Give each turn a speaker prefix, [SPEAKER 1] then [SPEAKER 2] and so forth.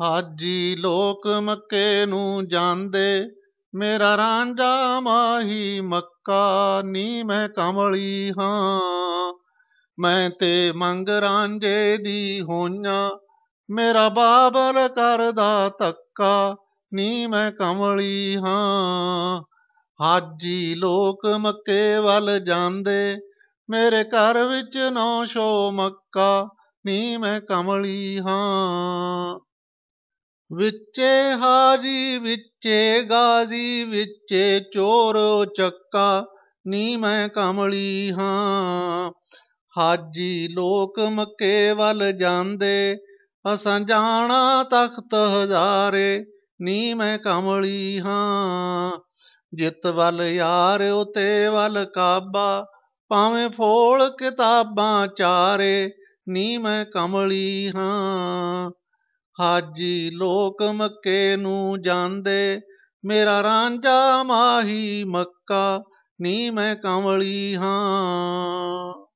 [SPEAKER 1] ਹਾਜੀ ਲੋਕ ਮੱਕੇ ਨੂੰ ਜਾਂਦੇ ਮੇਰਾ ਰਾਂਝਾ ਮਾਹੀ ਮੱਕਾ ਨੀ ਮੈਂ ਕਮਲੀ ਹਾਂ ਮੈਂ ਤੇ ਮੰਗ ਰਾਂਝੇ ਦੀ ਹੋਈਆਂ ਮੇਰਾ ਬਾਬਲ ਕਰਦਾ ਤੱਕਾ ਨੀ ਮੈਂ ਕਮਲੀ ਹਾਂ ਹਾਜੀ ਲੋਕ ਮੱਕੇ ਵੱਲ ਜਾਂਦੇ ਮੇਰੇ ਘਰ ਵਿੱਚ ਨੌ ਸ਼ੋ ਮੱਕਾ ਨੀ ਮੈਂ ਕਮਲੀ ਹਾਂ ਵਿੱਚੇ ਹਾਜੀ ਵਿੱਚੇ ਗਾਜ਼ੀ ਵਿੱਚੇ ਚੋਰ ਚੱਕਾ ਨੀ ਮੈਂ ਕਮਲੀ ਹਾਂ ਹਾਜੀ ਲੋਕ ਮੱਕੇ ਵੱਲ ਜਾਂਦੇ ਅਸਾਂ ਜਾਣਾ ਤਖਤ ਹਜ਼ਾਰੇ ਨੀ ਮੈਂ ਕਮਲੀ ਹਾਂ ਜਿੱਤ ਵੱਲ ਯਾਰ ਉਤੇ ਵੱਲ ਕਾਬਾ ਪਾਵੇਂ ਫੋਲ ਕਿਤਾਬਾਂ ਚਾਰੇ ਨੀ ਮੈਂ ਕਮਲੀ ਹਾਂ ਹਾਜੀ ਲੋਕ ਮੱਕੇ ਨੂੰ ਜਾਂਦੇ ਮੇਰਾ ਰਾਂਝਾ ਮਾਹੀ ਮੱਕਾ ਨੀ ਮੈਂ ਕਾਂਵਲੀ ਹਾਂ